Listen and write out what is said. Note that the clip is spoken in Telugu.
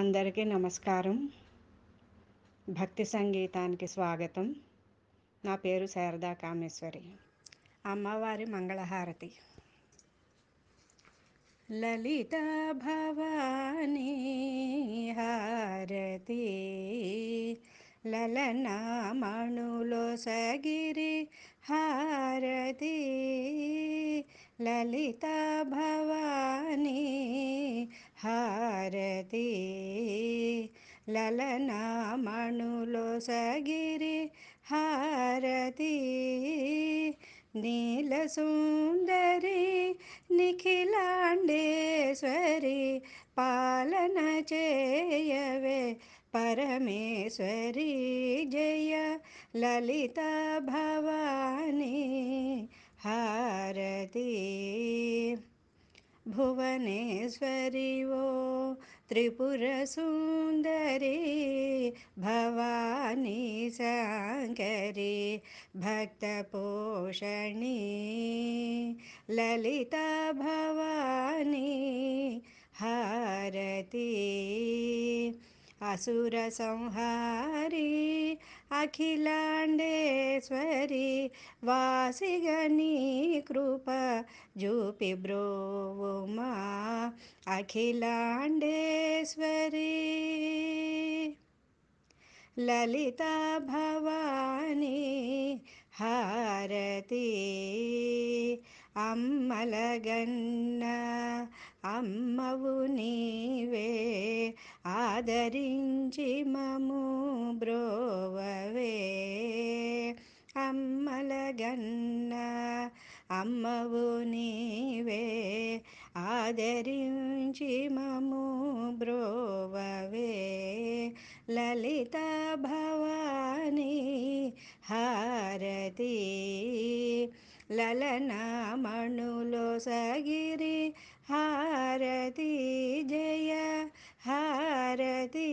అందరికీ నమస్కారం భక్తి సంగీతానికి స్వాగతం నా పేరు శారదా కామేశ్వరి అమ్మవారి మంగళహారతి లలిత భవానీ హారతి లలనామణులో సగిరి హారతి లలిత భవానీ హారతి లలనామణులో సగిరి హారతి నీల సుందరి నిఖిలాండేశ్వరి పాలన చేయవే పరమేశ్వరి జయ లలిత భవాని హారతి भुवनेश्वरी वो त्रिपुरसुन्दरी भवानी साङ्करी भक्तपोषणी ललिता भवानी हारती असुरसंहारी अखिलाण्डे వెంకటేశ్వరి వాసిగని కృప జూపి బ్రోవుమా అఖిలాండేశ్వరి లలిత భవాని హారతి అమ్మలగన్న అమ్మవు నీవే ఆదరించి మము బ్రోవవే అమ్మలగన్న అమ్మవు నీవే ఆదరించి మము బ్రోవవే లలిత భవానీ హారతి లలనామణులో సగిరి హారతి జయ హారతి